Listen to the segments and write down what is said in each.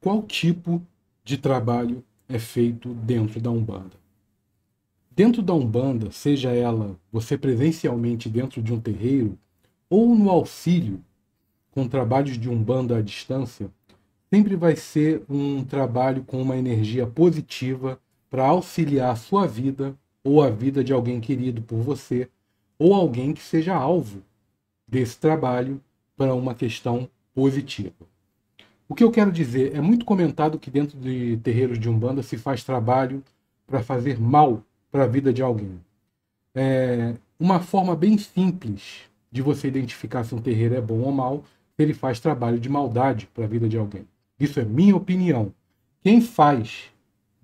qual tipo de trabalho é feito dentro da Umbanda. Dentro da Umbanda, seja ela você presencialmente dentro de um terreiro ou no auxílio com trabalhos de Umbanda à distância, sempre vai ser um trabalho com uma energia positiva para auxiliar a sua vida ou a vida de alguém querido por você ou alguém que seja alvo desse trabalho para uma questão positiva. O que eu quero dizer é muito comentado que dentro de terreiros de umbanda se faz trabalho para fazer mal para a vida de alguém. É uma forma bem simples de você identificar se um terreiro é bom ou mal, se ele faz trabalho de maldade para a vida de alguém. Isso é minha opinião. Quem faz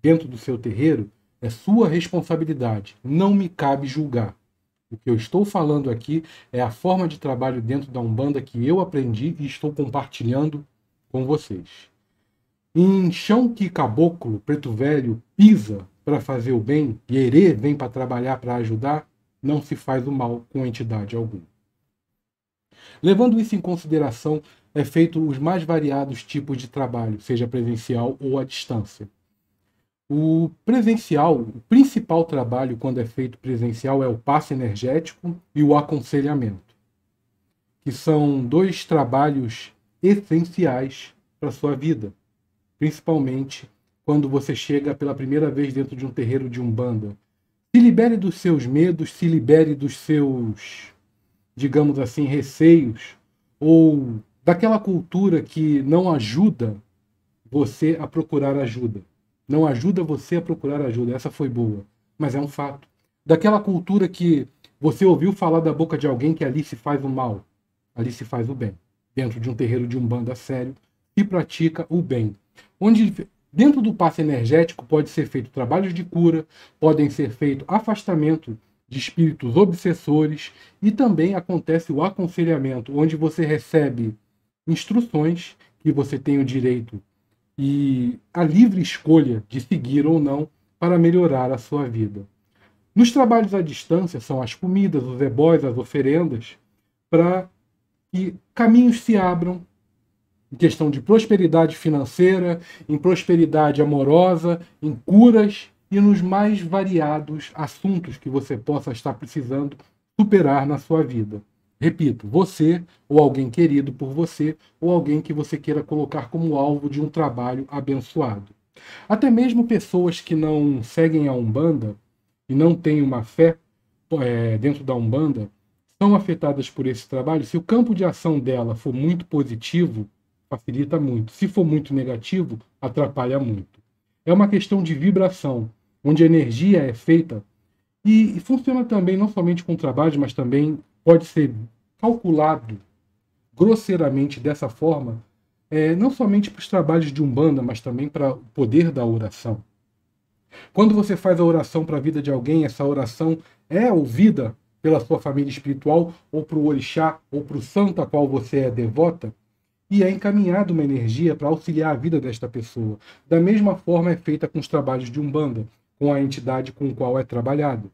dentro do seu terreiro é sua responsabilidade. Não me cabe julgar. O que eu estou falando aqui é a forma de trabalho dentro da Umbanda que eu aprendi e estou compartilhando com vocês. Em chão que caboclo, preto velho, pisa para fazer o bem, e herê vem para trabalhar para ajudar, não se faz o mal com entidade alguma. Levando isso em consideração, é feito os mais variados tipos de trabalho, seja presencial ou à distância. O presencial, o principal trabalho quando é feito presencial é o passe energético e o aconselhamento, que são dois trabalhos essenciais para sua vida, principalmente quando você chega pela primeira vez dentro de um terreiro de umbanda. Se libere dos seus medos, se libere dos seus, digamos assim, receios ou daquela cultura que não ajuda você a procurar ajuda. Não ajuda você a procurar ajuda. Essa foi boa, mas é um fato. Daquela cultura que você ouviu falar da boca de alguém que ali se faz o mal, ali se faz o bem dentro de um terreiro de umbanda sério, e pratica o bem. Onde dentro do passe energético pode ser feito trabalhos de cura, podem ser feito afastamento de espíritos obsessores e também acontece o aconselhamento, onde você recebe instruções que você tem o direito e a livre escolha de seguir ou não para melhorar a sua vida. Nos trabalhos à distância são as comidas, os ebóis, as oferendas, para que caminhos se abram em questão de prosperidade financeira, em prosperidade amorosa, em curas e nos mais variados assuntos que você possa estar precisando superar na sua vida. Repito, você ou alguém querido por você ou alguém que você queira colocar como alvo de um trabalho abençoado. Até mesmo pessoas que não seguem a Umbanda e não têm uma fé é, dentro da Umbanda são afetadas por esse trabalho, se o campo de ação dela for muito positivo, facilita muito. Se for muito negativo, atrapalha muito. É uma questão de vibração, onde a energia é feita e, funciona também não somente com trabalho, mas também pode ser calculado grosseiramente dessa forma, é, não somente para os trabalhos de umbanda, mas também para o poder da oração. Quando você faz a oração para a vida de alguém, essa oração é ouvida pela sua família espiritual, ou para o orixá, ou para o santo a qual você é devota, e é encaminhada uma energia para auxiliar a vida desta pessoa. Da mesma forma é feita com os trabalhos de Umbanda, com a entidade com a qual é trabalhado.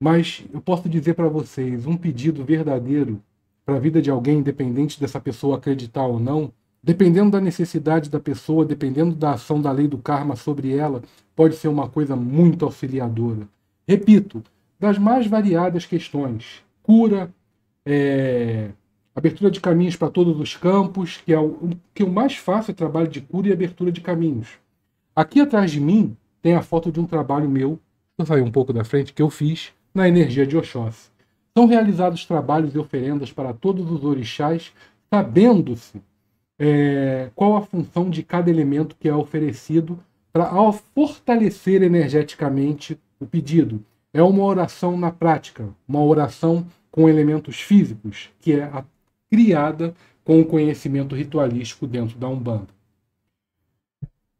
Mas eu posso dizer para vocês, um pedido verdadeiro para a vida de alguém, independente dessa pessoa acreditar ou não, dependendo da necessidade da pessoa, dependendo da ação da lei do karma sobre ela, pode ser uma coisa muito auxiliadora. Repito, das mais variadas questões: cura, é, abertura de caminhos para todos os campos, que é o que eu mais faço é trabalho de cura e abertura de caminhos. Aqui atrás de mim tem a foto de um trabalho meu, eu sair um pouco da frente, que eu fiz na energia de Oxóssi. São realizados trabalhos e oferendas para todos os orixás, sabendo-se é, qual a função de cada elemento que é oferecido para fortalecer energeticamente o pedido. É uma oração na prática, uma oração com elementos físicos, que é a, criada com o conhecimento ritualístico dentro da Umbanda.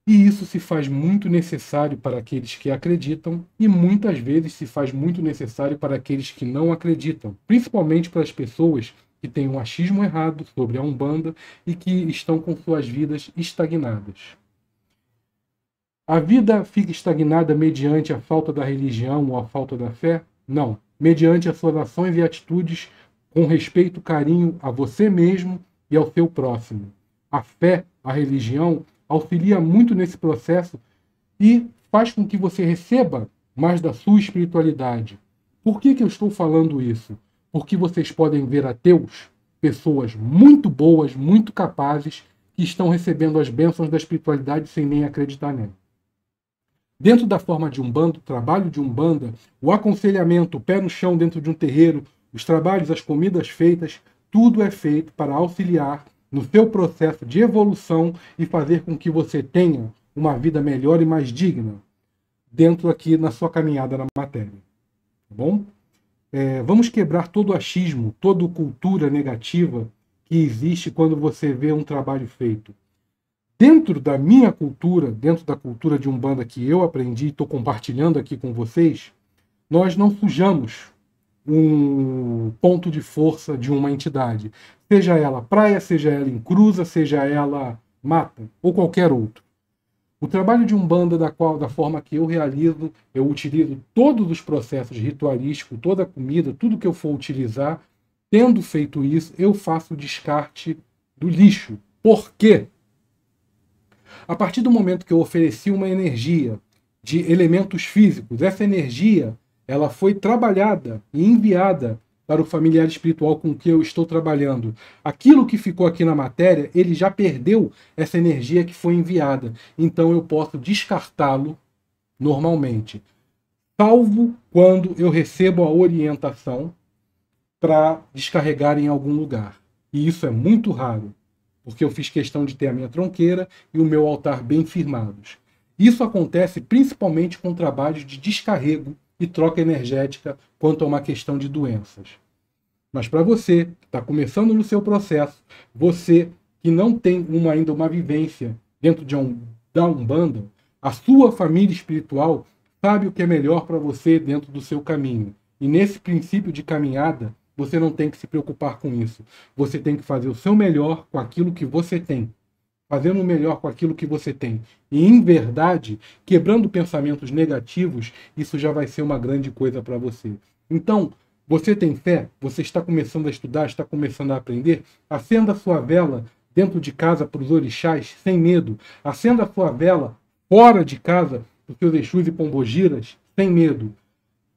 E isso se faz muito necessário para aqueles que acreditam e muitas vezes se faz muito necessário para aqueles que não acreditam, principalmente para as pessoas que têm um achismo errado sobre a Umbanda e que estão com suas vidas estagnadas. A vida fica estagnada mediante a falta da religião ou a falta da fé? Não. Mediante as suas ações e atitudes com respeito, carinho a você mesmo e ao seu próximo. A fé, a religião, auxilia muito nesse processo e faz com que você receba mais da sua espiritualidade. Por que, que eu estou falando isso? Porque vocês podem ver ateus, pessoas muito boas, muito capazes, que estão recebendo as bênçãos da espiritualidade sem nem acreditar nela. Dentro da forma de umbanda, o trabalho de umbanda, o aconselhamento, o pé no chão dentro de um terreiro, os trabalhos, as comidas feitas, tudo é feito para auxiliar no seu processo de evolução e fazer com que você tenha uma vida melhor e mais digna dentro aqui na sua caminhada na matéria. Tá bom? É, vamos quebrar todo achismo, toda cultura negativa que existe quando você vê um trabalho feito dentro da minha cultura, dentro da cultura de Umbanda que eu aprendi e estou compartilhando aqui com vocês, nós não sujamos um ponto de força de uma entidade, seja ela praia, seja ela encruza, seja ela mata ou qualquer outro. O trabalho de umbanda da qual da forma que eu realizo, eu utilizo todos os processos ritualísticos, toda a comida, tudo que eu for utilizar, tendo feito isso, eu faço o descarte do lixo. Por quê? A partir do momento que eu ofereci uma energia de elementos físicos, essa energia ela foi trabalhada e enviada para o familiar espiritual com que eu estou trabalhando. Aquilo que ficou aqui na matéria, ele já perdeu essa energia que foi enviada. Então eu posso descartá-lo normalmente. Salvo quando eu recebo a orientação para descarregar em algum lugar. E isso é muito raro porque eu fiz questão de ter a minha tronqueira e o meu altar bem firmados. Isso acontece principalmente com trabalhos de descarrego e troca energética quanto a uma questão de doenças. Mas para você que está começando no seu processo, você que não tem uma, ainda uma vivência dentro de um, da Umbanda, a sua família espiritual sabe o que é melhor para você dentro do seu caminho. E nesse princípio de caminhada, você não tem que se preocupar com isso. Você tem que fazer o seu melhor com aquilo que você tem. Fazendo o melhor com aquilo que você tem. E, em verdade, quebrando pensamentos negativos, isso já vai ser uma grande coisa para você. Então, você tem fé? Você está começando a estudar? Está começando a aprender? Acenda sua vela dentro de casa para os orixás, sem medo. Acenda sua vela fora de casa para os seus Exus e Pombogiras, sem medo.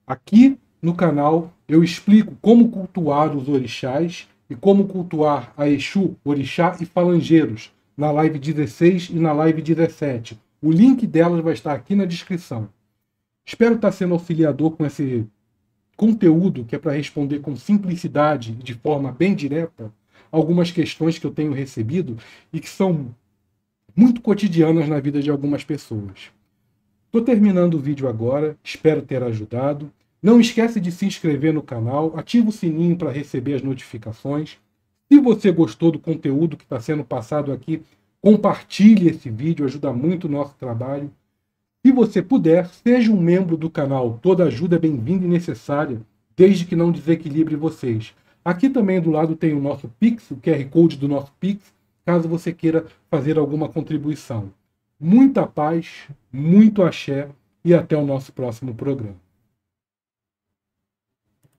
Aqui no canal eu explico como cultuar os orixás e como cultuar a Exu, Orixá e Falangeiros na live 16 e na live 17. O link delas vai estar aqui na descrição. Espero estar sendo auxiliador com esse conteúdo que é para responder com simplicidade e de forma bem direta algumas questões que eu tenho recebido e que são muito cotidianas na vida de algumas pessoas. Estou terminando o vídeo agora, espero ter ajudado. Não esquece de se inscrever no canal, ativa o sininho para receber as notificações. Se você gostou do conteúdo que está sendo passado aqui, compartilhe esse vídeo, ajuda muito o nosso trabalho. Se você puder, seja um membro do canal. Toda ajuda é bem-vinda e necessária, desde que não desequilibre vocês. Aqui também do lado tem o nosso Pix, o QR Code do nosso Pix, caso você queira fazer alguma contribuição. Muita paz, muito axé e até o nosso próximo programa.